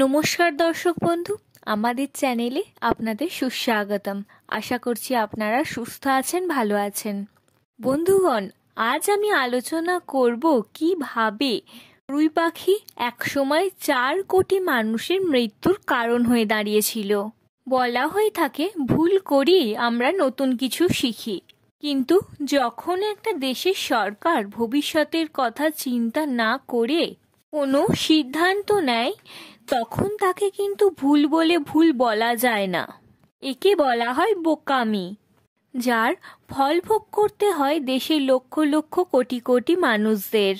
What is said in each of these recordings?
নমস্কার দর্শক বন্ধু আমাদের চ্যানেলে আপনাদের সুস্বাগতম আশা করছি আপনারা সুস্থ আছেন ভালো আছেন বন্ধুগণ আজ আমি আলোচনা করব কিভাবে রুই পাখি একসময় চার কোটি মানুষের মৃত্যুর কারণ হয়ে দাঁড়িয়েছিল বলা হয়ে থাকে ভুল করি আমরা নতুন কিছু শিখি কিন্তু যখন একটা দেশের সরকার ভবিষ্যতের কথা চিন্তা না করে কোনো সিদ্ধান্ত নেয় তখন তাকে কিন্তু ভুল বলে ভুল বলা যায় না একে বলা হয় বোকামি যার ফল ভোগ করতে হয় দেশের লক্ষ লক্ষ কোটি কোটি মানুষদের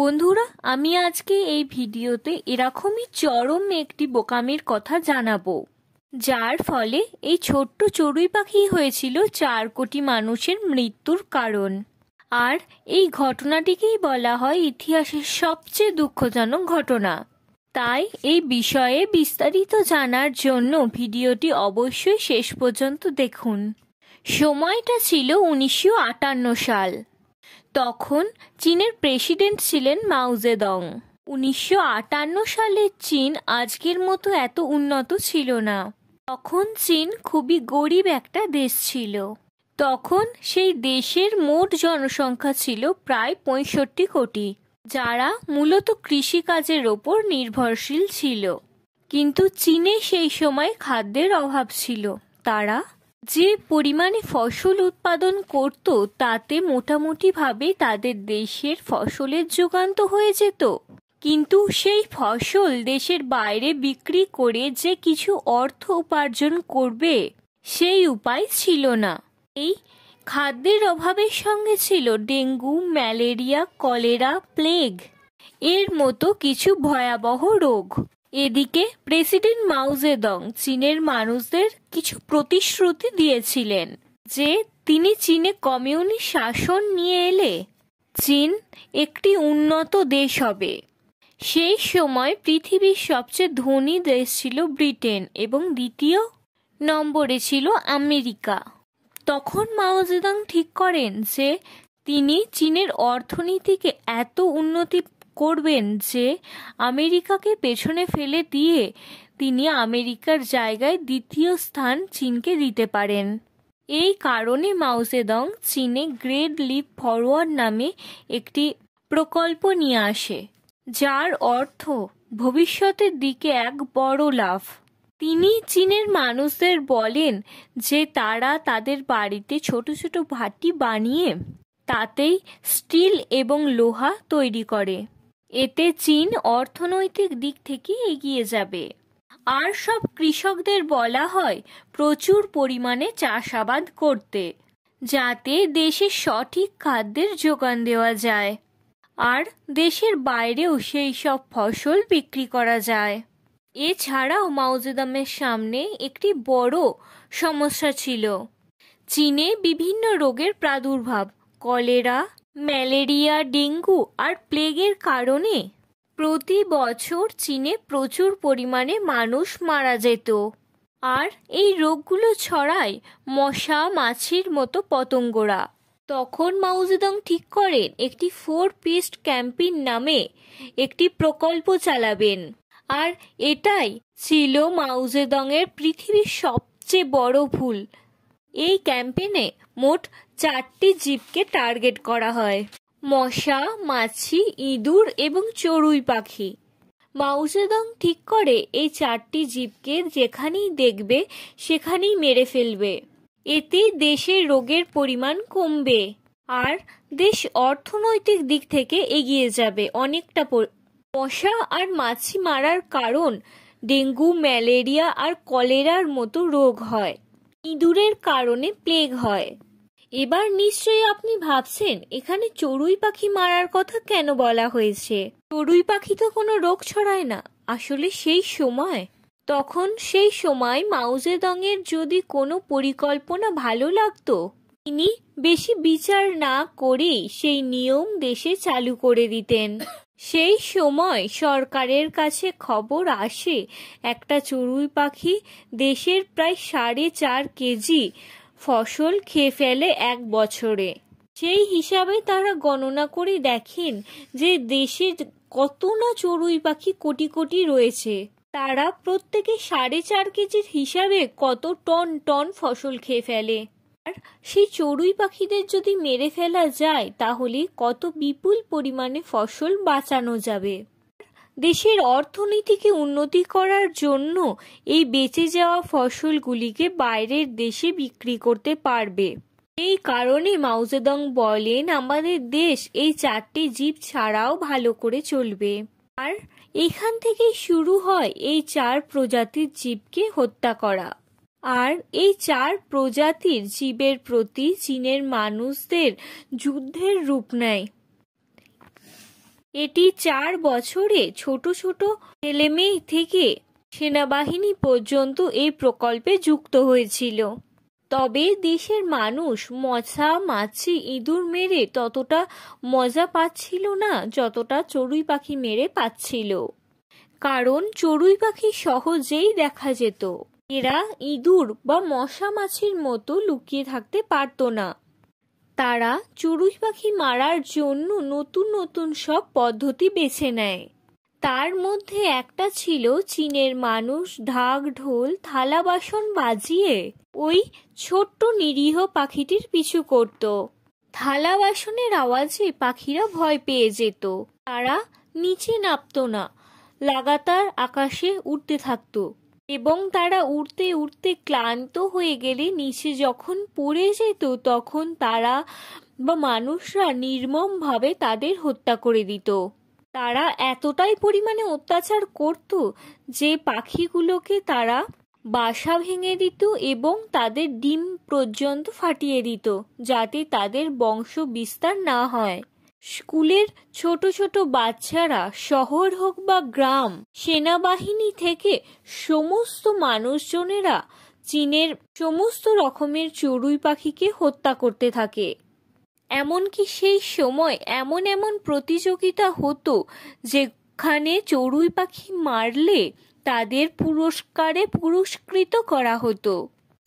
বন্ধুরা আমি আজকে এই ভিডিওতে এরকমই চরম একটি বোকামির কথা জানাবো যার ফলে এই ছোট্ট চড়ুই পাখি হয়েছিল চার কোটি মানুষের মৃত্যুর কারণ আর এই ঘটনাটিকেই বলা হয় ইতিহাসের সবচেয়ে দুঃখজনক ঘটনা তাই এই বিষয়ে বিস্তারিত জানার জন্য ভিডিওটি অবশ্যই শেষ পর্যন্ত দেখুন সময়টা ছিল উনিশশো সাল তখন চীনের প্রেসিডেন্ট ছিলেন মাউজেদং উনিশশো সালের চীন আজকের মতো এত উন্নত ছিল না তখন চীন খুবই গরিব একটা দেশ ছিল তখন সেই দেশের মোট জনসংখ্যা ছিল প্রায় পঁয়ষট্টি কোটি যারা মূলত কৃষিকাজের ওপর নির্ভরশীল ছিল কিন্তু চীনে সেই সময় খাদ্যের অভাব ছিল তারা যে পরিমাণে ফসল উৎপাদন করত তাতে মোটামুটিভাবে তাদের দেশের ফসলের যোগান তো হয়ে যেত কিন্তু সেই ফসল দেশের বাইরে বিক্রি করে যে কিছু অর্থ উপার্জন করবে সেই উপায় ছিল না এই খাদ্যের অভাবের সঙ্গে ছিল ডেঙ্গু ম্যালেরিয়া কলেরা প্লেগ এর মতো কিছু ভয়াবহ রোগ এদিকে প্রেসিডেন্ট মাউজেদং চীনের মানুষদের কিছু প্রতিশ্রুতি দিয়েছিলেন যে তিনি চীনে কমিউনিস্ট শাসন নিয়ে এলে চীন একটি উন্নত দেশ হবে সেই সময় পৃথিবীর সবচেয়ে ধনী দেশ ছিল ব্রিটেন এবং দ্বিতীয় নম্বরে ছিল আমেরিকা তখন মাওজেদাং ঠিক করেন যে তিনি চীনের অর্থনীতিকে এত উন্নতি করবেন যে আমেরিকাকে পেছনে ফেলে দিয়ে তিনি আমেরিকার জায়গায় দ্বিতীয় স্থান চীনকে দিতে পারেন এই কারণে মাউসেদং চীনে গ্রেট লিপ ফরওয়ার্ড নামে একটি প্রকল্প নিয়ে আসে যার অর্থ ভবিষ্যতের দিকে এক বড় লাভ তিনি চীনের মানুষদের বলেন যে তারা তাদের বাড়িতে ছোট ছোট ভাটি বানিয়ে তাতেই স্টিল এবং লোহা তৈরি করে এতে চীন অর্থনৈতিক দিক থেকে এগিয়ে যাবে আর সব কৃষকদের বলা হয় প্রচুর পরিমাণে চাষাবাদ করতে যাতে দেশে সঠিক খাদ্যের যোগান দেওয়া যায় আর দেশের বাইরেও সেই সব ফসল বিক্রি করা যায় এছাড়াও মাওজেদামের সামনে একটি বড় সমস্যা ছিল চীনে বিভিন্ন রোগের প্রাদুর্ভাব কলেরা ম্যালেরিয়া ডেঙ্গু আর প্লেগের কারণে প্রতি বছর চীনে প্রচুর পরিমাণে মানুষ মারা যেত আর এই রোগগুলো ছড়ায় মশা মাছির মতো পতঙ্গরা তখন মাউজিদং ঠিক করেন একটি ফোর পিস্ট ক্যাম্পিন নামে একটি প্রকল্প চালাবেন আর এটাই ছিল মাউজেদংয়ের পৃথিবীর সবচেয়ে বড় ভুল এই ক্যাম্পেনে মোট চারটি জীবকে টার্গেট করা হয় মশা মাছি ইঁদুর এবং চড়ুই পাখি মাউজেদং ঠিক করে এই চারটি জীবকে যেখানেই দেখবে সেখানেই মেরে ফেলবে এতে দেশে রোগের পরিমাণ কমবে আর দেশ অর্থনৈতিক দিক থেকে এগিয়ে যাবে অনেকটা মশা আর মাছি মারার কারণ ডেঙ্গু ম্যালেরিয়া আর কলেরার মতো রোগ হয় ইঁদুরের কারণে প্লেগ হয় এবার নিশ্চয়ই আপনি ভাবছেন এখানে চড়ুই পাখি মারার কথা কেন বলা হয়েছে চড়ুই পাখি তো কোনো রোগ ছড়ায় না আসলে সেই সময় তখন সেই সময় মাউজেদংয়ের যদি কোনো পরিকল্পনা ভালো লাগতো তিনি বেশি বিচার না করেই সেই নিয়ম দেশে চালু করে দিতেন সেই সময় সরকারের কাছে খবর আসে একটা চড়ুই পাখি দেশের প্রায় সাড়ে চার কেজি ফসল খেয়ে ফেলে এক বছরে সেই হিসাবে তারা গণনা করে দেখেন যে দেশে কত না চড়ুই পাখি কোটি কোটি রয়েছে তারা প্রত্যেকে সাড়ে চার কেজির হিসাবে কত টন টন ফসল খেয়ে ফেলে আর সেই চড়ুই পাখিদের যদি মেরে ফেলা যায় তাহলে কত বিপুল পরিমাণে ফসল বাঁচানো যাবে দেশের অর্থনীতিকে উন্নতি করার জন্য এই বেঁচে যাওয়া ফসলগুলিকে বাইরের দেশে বিক্রি করতে পারবে এই কারণে মাউজেদং বলেন আমাদের দেশ এই চারটি জীব ছাড়াও ভালো করে চলবে আর এখান থেকে শুরু হয় এই চার প্রজাতির জীবকে হত্যা করা আর এই চার প্রজাতির জীবের প্রতি চীনের মানুষদের যুদ্ধের রূপ নেয় এটি চার বছরে ছোট ছোট ছেলেমেয়ে থেকে সেনাবাহিনী পর্যন্ত এই প্রকল্পে যুক্ত হয়েছিল তবে দেশের মানুষ মশা মাছি ইঁদুর মেরে ততটা মজা পাচ্ছিল না যতটা চড়ুই পাখি মেরে পাচ্ছিল কারণ চড়ুই পাখি সহজেই দেখা যেত এরা ইঁদুর বা মশা মাছির মতো লুকিয়ে থাকতে পারত না তারা চড়ুই পাখি মারার জন্য নতুন নতুন সব পদ্ধতি বেছে নেয় তার মধ্যে একটা ছিল চীনের মানুষ ঢাক ঢোল থালা বাসন বাজিয়ে ওই ছোট্ট নিরীহ পাখিটির পিছু করত থালা বাসনের আওয়াজে পাখিরা ভয় পেয়ে যেত তারা নিচে নামত না লাগাতার আকাশে উঠতে থাকতো এবং তারা উড়তে উড়তে ক্লান্ত হয়ে গেলে নিচে যখন পড়ে যেত তখন তারা বা মানুষরা নির্মমভাবে তাদের হত্যা করে দিত তারা এতটাই পরিমাণে অত্যাচার করত যে পাখিগুলোকে তারা বাসা ভেঙে দিত এবং তাদের ডিম পর্যন্ত ফাটিয়ে দিত যাতে তাদের বংশ বিস্তার না হয় স্কুলের ছোট ছোট বাচ্চারা শহর হোক বা গ্রাম সেনাবাহিনী থেকে সমস্ত মানুষজনেরা চীনের সমস্ত রকমের চড়ুই পাখিকে হত্যা করতে থাকে এমনকি সেই সময় এমন এমন প্রতিযোগিতা হতো যেখানে চড়ুই পাখি মারলে তাদের পুরস্কারে পুরস্কৃত করা হতো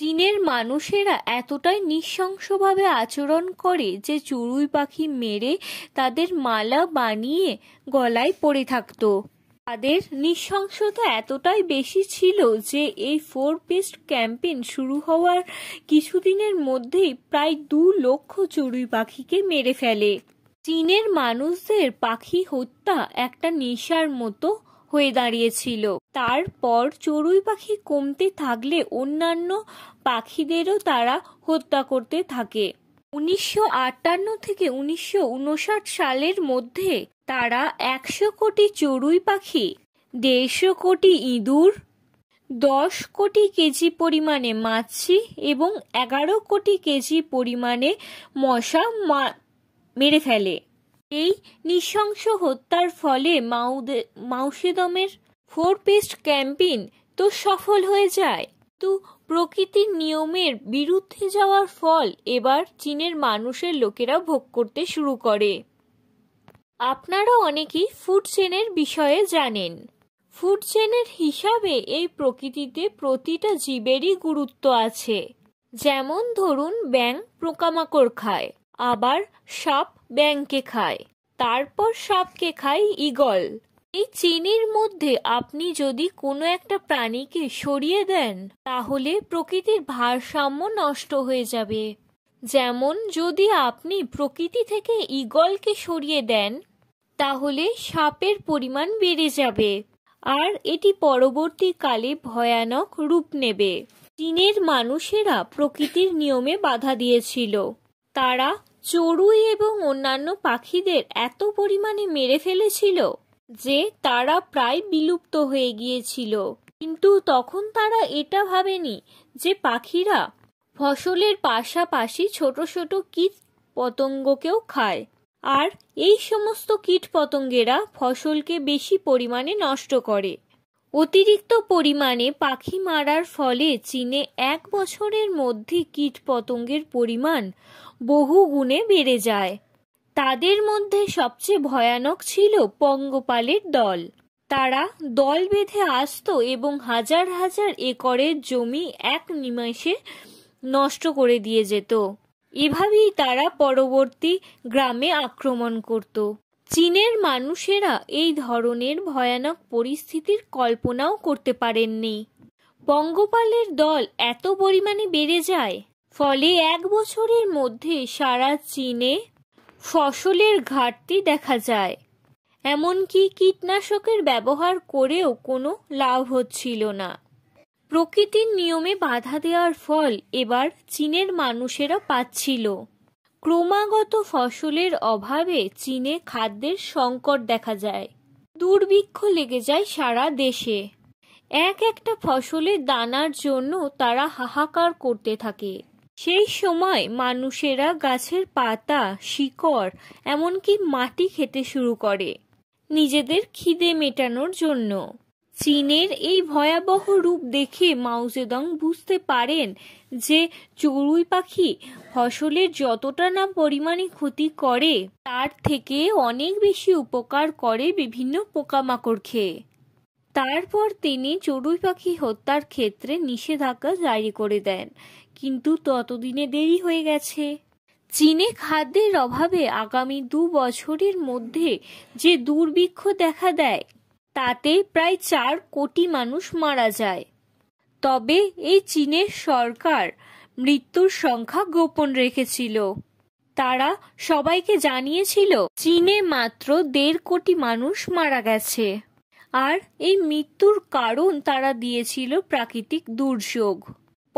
চীনের মানুষেরা এতটাই নৃশংসভাবে আচরণ করে যে চড়ুই পাখি মেরে তাদের মালা বানিয়ে গলায় পড়ে থাকত তাদের নৃশংসতা এতটাই বেশি ছিল যে এই ফোর পেস্ট ক্যাম্পেইন শুরু হওয়ার কিছুদিনের মধ্যেই প্রায় দু লক্ষ চড়ুই পাখিকে মেরে ফেলে চীনের মানুষদের পাখি হত্যা একটা নেশার মতো হয়ে দাঁড়িয়েছিল তারপর চড়ুই পাখি কমতে থাকলে অন্যান্য পাখিদেরও তারা হত্যা করতে থাকে উনিশশো থেকে উনিশশো সালের মধ্যে তারা একশো কোটি চড়ুই পাখি দেড়শো কোটি ইঁদুর দশ কোটি কেজি পরিমাণে মাছি এবং এগারো কোটি কেজি পরিমাণে মশা মেরে ফেলে এই নৃশংস হত্যার ফলে মাউসেদমের ফোর পেস্ট ক্যাম্পেইন তো সফল হয়ে যায় কিন্তু প্রকৃতির নিয়মের বিরুদ্ধে যাওয়ার ফল এবার চীনের মানুষের লোকেরা ভোগ করতে শুরু করে আপনারা অনেকেই ফুড চেনের বিষয়ে জানেন ফুড চেনের হিসাবে এই প্রকৃতিতে প্রতিটা জীবেরই গুরুত্ব আছে যেমন ধরুন ব্যাং পোকামাকড় খায় আবার সাপ ব্যাংকে খায় তারপর সাপকে খায় ইগল এই চিনির মধ্যে আপনি যদি কোনো একটা প্রাণীকে সরিয়ে দেন তাহলে প্রকৃতির ভারসাম্য নষ্ট হয়ে যাবে যেমন যদি আপনি প্রকৃতি থেকে ইগলকে সরিয়ে দেন তাহলে সাপের পরিমাণ বেড়ে যাবে আর এটি পরবর্তীকালে ভয়ানক রূপ নেবে চীনের মানুষেরা প্রকৃতির নিয়মে বাধা দিয়েছিল তারা চড়ুই এবং অন্যান্য পাখিদের এত পরিমাণে মেরে ফেলেছিল যে তারা প্রায় বিলুপ্ত হয়ে গিয়েছিল কিন্তু তখন তারা এটা ভাবেনি যে পাখিরা ফসলের পাশাপাশি ছোট ছোট কীট পতঙ্গকেও খায় আর এই সমস্ত কীট পতঙ্গেরা ফসলকে বেশি পরিমাণে নষ্ট করে অতিরিক্ত পরিমাণে পাখি মারার ফলে চীনে এক বছরের মধ্যে কীটপতঙ্গের পরিমাণ বহু গুণে বেড়ে যায় তাদের মধ্যে সবচেয়ে ভয়ানক ছিল পঙ্গপালের দল তারা দল বেঁধে আসত এবং হাজার হাজার একরের জমি এক নিমেষে নষ্ট করে দিয়ে যেত এভাবেই তারা পরবর্তী গ্রামে আক্রমণ করত চীনের মানুষেরা এই ধরনের ভয়ানক পরিস্থিতির কল্পনাও করতে পারেননি পঙ্গপালের দল এত পরিমাণে বেড়ে যায় ফলে এক বছরের মধ্যে সারা চীনে ফসলের ঘাটতি দেখা যায় এমনকি কীটনাশকের ব্যবহার করেও কোনো লাভ হচ্ছিল না প্রকৃতির নিয়মে বাধা দেওয়ার ফল এবার চীনের মানুষেরা পাচ্ছিল ক্রমাগত ফসলের অভাবে চীনে খাদ্যের সংকট দেখা যায় দুর্ভিক্ষ লেগে যায় সারা দেশে এক একটা ফসলের দানার জন্য তারা হাহাকার করতে থাকে সেই সময় মানুষেরা গাছের পাতা শিকড় এমনকি মাটি খেতে শুরু করে নিজেদের খিদে মেটানোর জন্য চীনের এই ভয়াবহ রূপ দেখে মাউজেদং বুঝতে পারেন যে চড়ুই পাখি ফসলের যতটা না পরিমাণে ক্ষতি করে তার থেকে অনেক বেশি উপকার করে বিভিন্ন পোকামাকড় খেয়ে তারপর তিনি চড়ুই পাখি হত্যার ক্ষেত্রে নিষেধাজ্ঞা জারি করে দেন কিন্তু ততদিনে দেরি হয়ে গেছে চীনে খাদ্যের অভাবে আগামী দু বছরের মধ্যে যে দুর্ভিক্ষ দেখা দেয় তাতে প্রায় চার কোটি মানুষ মারা যায় তবে এই চীনের সরকার মৃত্যুর সংখ্যা গোপন রেখেছিল তারা সবাইকে জানিয়েছিল চীনে মাত্র দেড় কোটি মানুষ মারা গেছে আর এই মৃত্যুর কারণ তারা দিয়েছিল প্রাকৃতিক দুর্যোগ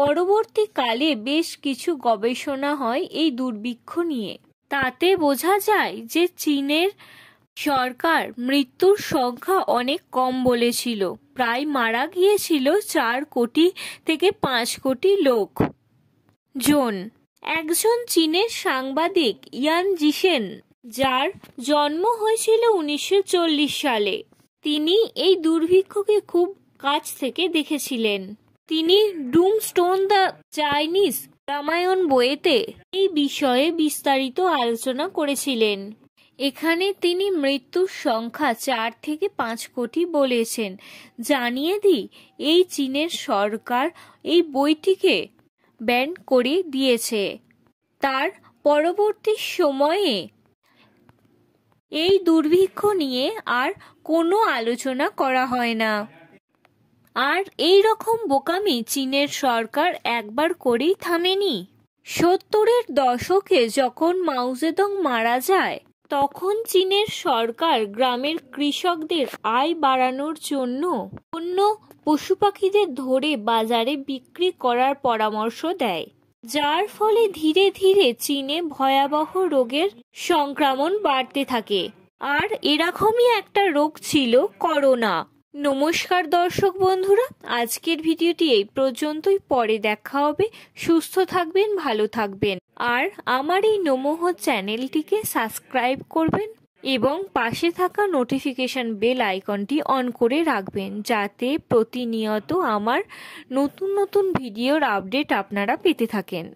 পরবর্তীকালে বেশ কিছু গবেষণা হয় এই দুর্ভিক্ষ নিয়ে তাতে বোঝা যায় যে চীনের সরকার মৃত্যুর সংখ্যা অনেক কম বলেছিল প্রায় মারা গিয়েছিল চার কোটি থেকে পাঁচ কোটি লোক জোন একজন চীনের সাংবাদিক ইয়ান জিসেন যার জন্ম হয়েছিল উনিশশো সালে তিনি এই দুর্ভিক্ষকে খুব কাছ থেকে দেখেছিলেন তিনি doom stone the Chinese Ramayana বইয়েতে এই বিষয়ে বিস্তারিত আলোচনা করেছিলেন এখানে তিনি মৃত্যুর সংখ্যা চার থেকে পাঁচ কোটি বলেছেন জানিয়ে দিই এই চীনের সরকার এই বইটিকে ব্যান করে দিয়েছে তার পরবর্তী সময়ে এই দুর্ভিক্ষ নিয়ে আর কোনো আলোচনা করা হয় না আর এই রকম বোকামি চীনের সরকার একবার করেই থামেনি সত্তরের দশকে যখন মাউজেদং মারা যায় তখন চীনের সরকার গ্রামের কৃষকদের আয় বাড়ানোর জন্য অন্য পশু পাখিদের ধরে বাজারে বিক্রি করার পরামর্শ দেয় যার ফলে ধীরে ধীরে চীনে ভয়াবহ রোগের সংক্রমণ বাড়তে থাকে আর এরকমই একটা রোগ ছিল করোনা নমস্কার দর্শক বন্ধুরা আজকের ভিডিওটি এই পর্যন্তই পরে দেখা হবে সুস্থ থাকবেন ভালো থাকবেন আর আমার এই নমোহ চ্যানেলটিকে সাবস্ক্রাইব করবেন এবং পাশে থাকা নোটিফিকেশন বেল আইকনটি অন করে রাখবেন যাতে প্রতিনিয়ত আমার নতুন নতুন ভিডিওর আপডেট আপনারা পেতে থাকেন